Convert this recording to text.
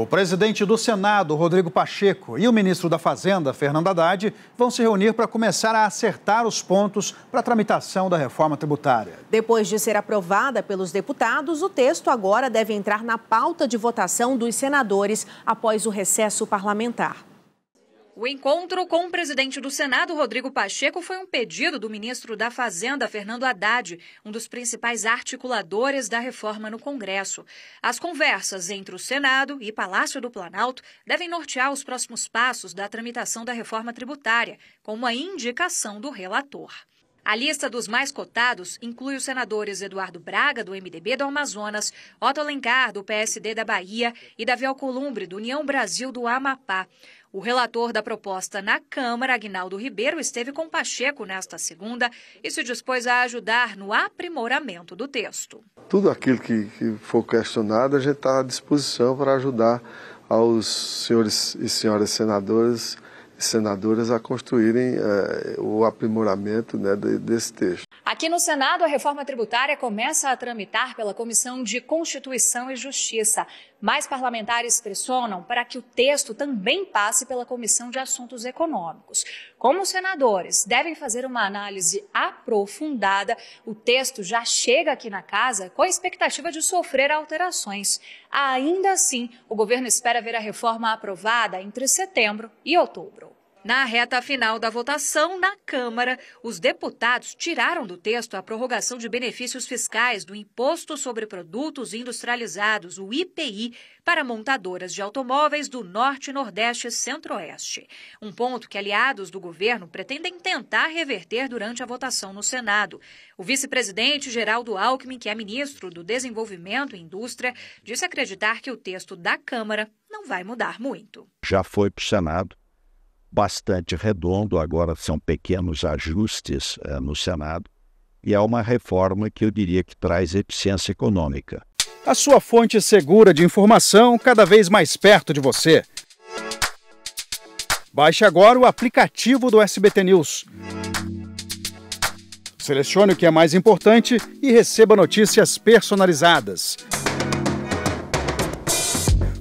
O presidente do Senado, Rodrigo Pacheco, e o ministro da Fazenda, Fernando Haddad, vão se reunir para começar a acertar os pontos para a tramitação da reforma tributária. Depois de ser aprovada pelos deputados, o texto agora deve entrar na pauta de votação dos senadores após o recesso parlamentar. O encontro com o presidente do Senado, Rodrigo Pacheco, foi um pedido do ministro da Fazenda, Fernando Haddad, um dos principais articuladores da reforma no Congresso. As conversas entre o Senado e Palácio do Planalto devem nortear os próximos passos da tramitação da reforma tributária, com uma indicação do relator. A lista dos mais cotados inclui os senadores Eduardo Braga, do MDB do Amazonas, Otto Alencar, do PSD da Bahia e Davi Alcolumbre, do União Brasil do Amapá. O relator da proposta na Câmara, Agnaldo Ribeiro, esteve com Pacheco nesta segunda e se dispôs a ajudar no aprimoramento do texto. Tudo aquilo que, que for questionado, a gente está à disposição para ajudar aos senhores e senhoras senadores senadoras a construírem eh, o aprimoramento né, de, desse texto. Aqui no Senado, a reforma tributária começa a tramitar pela Comissão de Constituição e Justiça. Mais parlamentares pressionam para que o texto também passe pela Comissão de Assuntos Econômicos. Como os senadores devem fazer uma análise aprofundada, o texto já chega aqui na casa com a expectativa de sofrer alterações. Ainda assim, o governo espera ver a reforma aprovada entre setembro e outubro. Na reta final da votação na Câmara, os deputados tiraram do texto a prorrogação de benefícios fiscais do Imposto sobre Produtos Industrializados, o IPI, para montadoras de automóveis do Norte, Nordeste e Centro-Oeste. Um ponto que aliados do governo pretendem tentar reverter durante a votação no Senado. O vice-presidente Geraldo Alckmin, que é ministro do Desenvolvimento e Indústria, disse acreditar que o texto da Câmara não vai mudar muito. Já foi para o Senado bastante redondo, agora são pequenos ajustes é, no Senado, e é uma reforma que eu diria que traz eficiência econômica. A sua fonte segura de informação cada vez mais perto de você. Baixe agora o aplicativo do SBT News. Selecione o que é mais importante e receba notícias personalizadas